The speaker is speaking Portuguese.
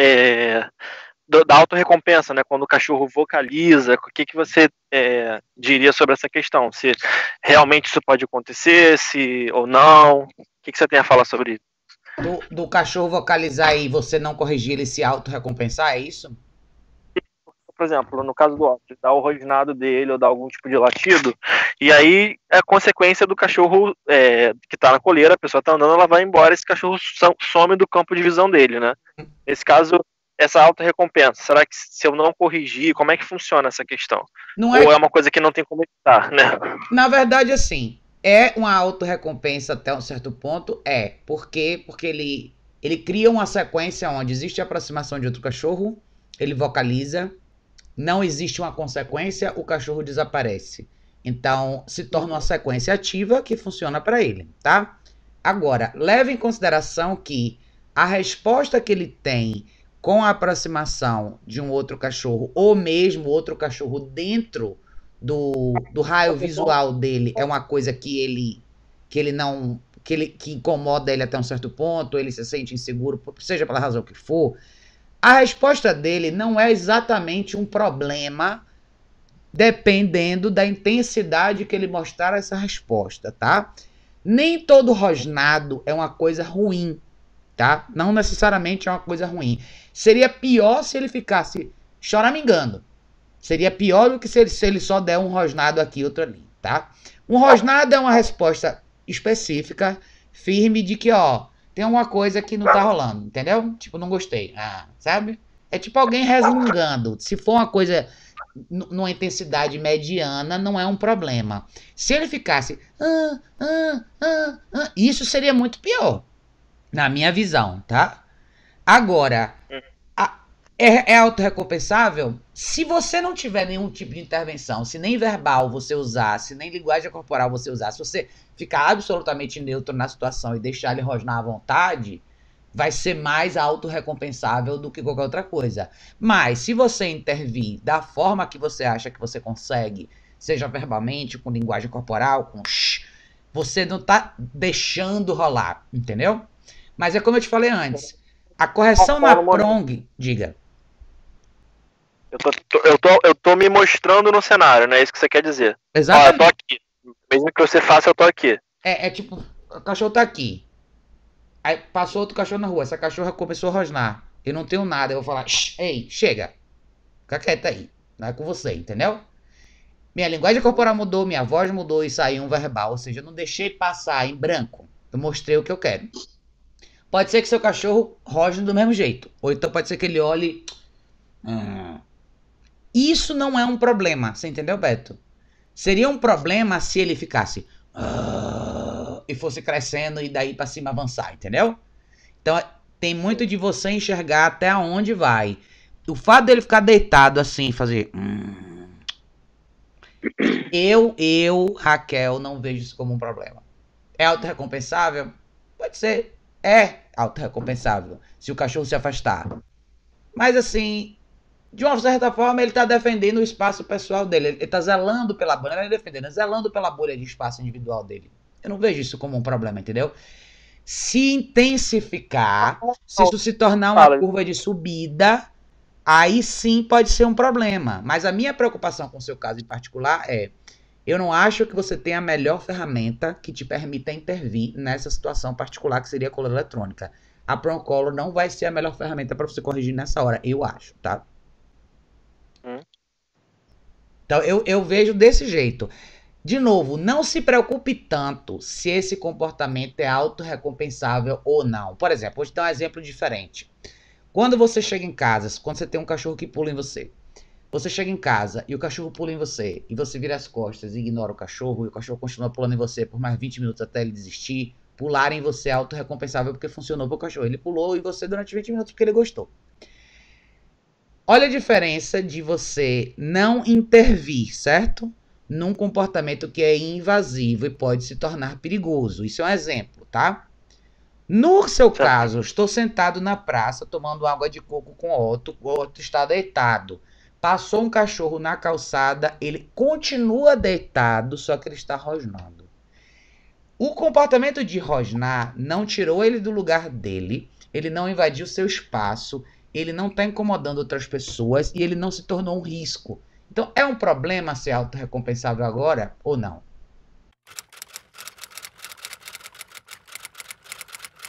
é, da auto-recompensa, né? Quando o cachorro vocaliza, o que, que você é, diria sobre essa questão? Se realmente isso pode acontecer, se ou não? O que, que você tem a falar sobre isso? Do, do cachorro vocalizar e você não corrigir ele se auto-recompensar, é isso? por exemplo, no caso do Alfred, dá o rosnado dele ou dá algum tipo de latido, e aí é consequência do cachorro é, que tá na coleira, a pessoa tá andando, ela vai embora, esse cachorro some do campo de visão dele, né? Nesse caso, essa alta recompensa, será que se eu não corrigir, como é que funciona essa questão? Não é... Ou é uma coisa que não tem como evitar, né? Na verdade, assim, é uma auto recompensa até um certo ponto, é. Por quê? Porque ele ele cria uma sequência onde existe a aproximação de outro cachorro, ele vocaliza, não existe uma consequência, o cachorro desaparece. Então, se torna uma sequência ativa que funciona para ele, tá? Agora, leve em consideração que a resposta que ele tem com a aproximação de um outro cachorro, ou mesmo outro cachorro dentro do, do raio visual dele, é uma coisa que ele que ele não que ele que incomoda ele até um certo ponto, ele se sente inseguro, seja pela razão que for, a resposta dele não é exatamente um problema, dependendo da intensidade que ele mostrar essa resposta, tá? Nem todo rosnado é uma coisa ruim, tá? Não necessariamente é uma coisa ruim. Seria pior se ele ficasse choramingando. Seria pior do que se ele, se ele só der um rosnado aqui e outro ali, tá? Um rosnado é uma resposta específica, firme de que, ó, tem alguma coisa que não tá rolando, entendeu? Tipo, não gostei. Ah, sabe? É tipo alguém resmungando. Se for uma coisa numa intensidade mediana, não é um problema. Se ele ficasse. Ah, ah, ah, ah, isso seria muito pior. Na minha visão, tá? Agora, é, é autorrecompensável? Se você não tiver nenhum tipo de intervenção, se nem verbal você usar, se nem linguagem corporal você usar, se você ficar absolutamente neutro na situação e deixar ele rosnar à vontade, vai ser mais autorrecompensável do que qualquer outra coisa. Mas se você intervir da forma que você acha que você consegue, seja verbalmente, com linguagem corporal, com shh, você não tá deixando rolar, entendeu? Mas é como eu te falei antes, a correção tá na prong, diga. Eu tô, eu, tô, eu tô me mostrando no cenário, né? É isso que você quer dizer. Exato. Ó, eu tô aqui. Mesmo que você faça, eu tô aqui. É, é tipo, o cachorro tá aqui. Aí passou outro cachorro na rua. Essa cachorra começou a rosnar. Eu não tenho nada. Eu vou falar, ei, chega. Fica quieta aí. Não é com você, entendeu? Minha linguagem corporal mudou, minha voz mudou e saiu um verbal. Ou seja, eu não deixei passar em branco. Eu mostrei o que eu quero. Pode ser que seu cachorro rosne do mesmo jeito. Ou então pode ser que ele olhe. Hum, isso não é um problema, você entendeu, Beto? Seria um problema se ele ficasse uh, e fosse crescendo e daí para cima avançar, entendeu? Então é, tem muito de você enxergar até onde vai. O fato dele ficar deitado assim, fazer. Hum, eu, eu, Raquel, não vejo isso como um problema. É autorrecompensável? Pode ser. É autorrecompensável. Se o cachorro se afastar. Mas assim, de uma certa forma, ele está defendendo o espaço pessoal dele. Ele está zelando pela bolha, ele é defendendo, é zelando pela bolha de espaço individual dele. Eu não vejo isso como um problema, entendeu? Se intensificar, se isso se tornar uma curva de subida, aí sim pode ser um problema. Mas a minha preocupação com o seu caso em particular é: eu não acho que você tenha a melhor ferramenta que te permita intervir nessa situação particular, que seria a cola eletrônica. A Proncolo não vai ser a melhor ferramenta para você corrigir nessa hora, eu acho, tá? Então eu, eu vejo desse jeito. De novo, não se preocupe tanto se esse comportamento é autorrecompensável ou não. Por exemplo, vou te dar um exemplo diferente. Quando você chega em casa, quando você tem um cachorro que pula em você, você chega em casa e o cachorro pula em você, e você vira as costas e ignora o cachorro, e o cachorro continua pulando em você por mais 20 minutos até ele desistir, pular em você é autorrecompensável porque funcionou para o cachorro. Ele pulou em você durante 20 minutos porque ele gostou. Olha a diferença de você não intervir, certo? Num comportamento que é invasivo e pode se tornar perigoso. Isso é um exemplo, tá? No seu tá. caso, estou sentado na praça tomando água de coco com Otto, o Otto está deitado. Passou um cachorro na calçada, ele continua deitado, só que ele está rosnando. O comportamento de rosnar não tirou ele do lugar dele, ele não invadiu seu espaço, ele não está incomodando outras pessoas e ele não se tornou um risco. Então, é um problema ser autorrecompensável agora ou não?